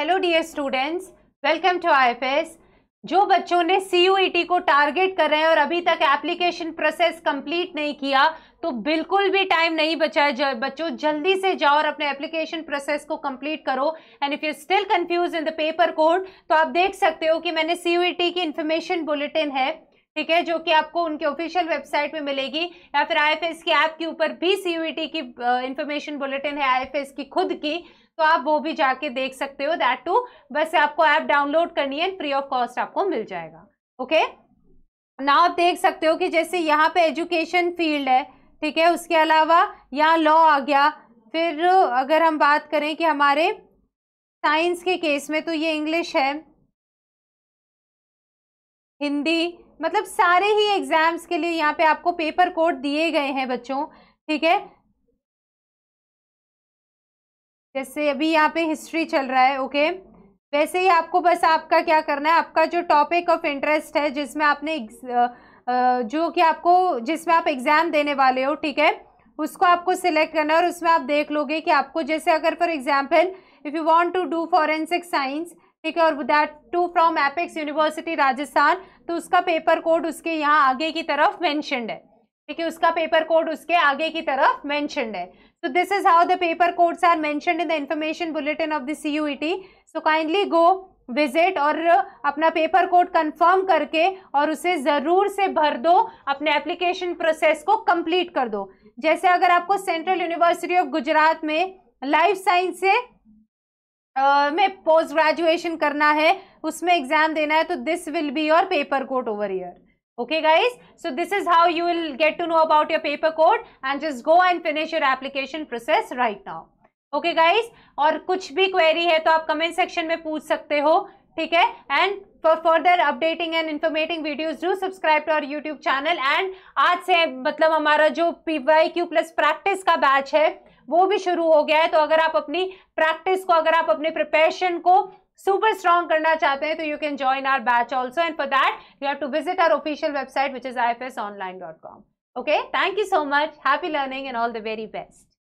hello dear students welcome to IFS जो बच्चों ने सी e को टारगेट कर रहे हैं और अभी तक एप्लीकेशन प्रोसेस कंप्लीट नहीं किया तो बिल्कुल भी टाइम नहीं बचा है बच्चों जल्दी से जाओ और अपने एप्लीकेशन प्रोसेस को कंप्लीट करो and if you still confuse in the paper code तो आप देख सकते हो कि मैंने सी e की इन्फॉर्मेशन बुलेटिन है ठीक है जो कि आपको उनके ऑफिशियल वेबसाइट में मिलेगी या फिर आई की ऐप के ऊपर भी सी e की इंफॉर्मेशन बुलेटिन है आई की खुद की तो आप वो भी जाके देख सकते हो दैट टू बस आपको ऐप डाउनलोड करनी है फ्री ऑफ कॉस्ट आपको मिल जाएगा ओके ना आप देख सकते हो कि जैसे यहाँ पे एजुकेशन फील्ड है ठीक है उसके अलावा यहाँ लॉ आ गया फिर अगर हम बात करें कि हमारे साइंस के केस में तो ये इंग्लिश है हिंदी मतलब सारे ही एग्जाम्स के लिए यहाँ पे आपको पेपर कोड दिए गए हैं बच्चों ठीक है जैसे अभी यहाँ पे हिस्ट्री चल रहा है ओके वैसे ही आपको बस आपका क्या करना है आपका जो टॉपिक ऑफ इंटरेस्ट है जिसमें आपने जो कि आपको जिसमें आप एग्ज़ाम देने वाले हो ठीक है उसको आपको सिलेक्ट करना है और उसमें आप देख लोगे कि आपको जैसे अगर for example if you want to do forensic science ठीक है और that too from Apex University Rajasthan तो उसका पेपर कोड उसके यहाँ आगे की तरफ मैंशनड है ठीक है उसका पेपर कोड उसके आगे की तरफ मैंशनड है this how the paper codes are mention in the information bulletin of the C U E T so kindly go visit और अपना पेपर कोड कन्फर्म करके और उसे ज़रूर से भर दो अपने एप्लीकेशन प्रोसेस को कंप्लीट कर दो जैसे अगर आपको सेंट्रल यूनिवर्सिटी ऑफ गुजरात में लाइफ साइंस से में पोस्ट ग्रेजुएशन करना है उसमें एग्जाम देना है तो this will be your paper code over here okay guys so this is how you will get to know about your paper code and just go and finish your application process right now okay guys और कुछ भी query है तो आप comment section में पूछ सकते हो ठीक है and for further updating and informating videos do subscribe to our YouTube channel and आज से मतलब हमारा जो P Y Q plus practice का बैच है वो भी शुरू हो गया है तो अगर आप अपनी प्रैक्टिस को अगर आप अपने प्रिपरेशन को सुपर स्ट्रॉन्ग करना चाहते हैं तो you can join our batch also and for that you have to visit our official website which is I F S online dot com okay thank you so much happy learning and all the very best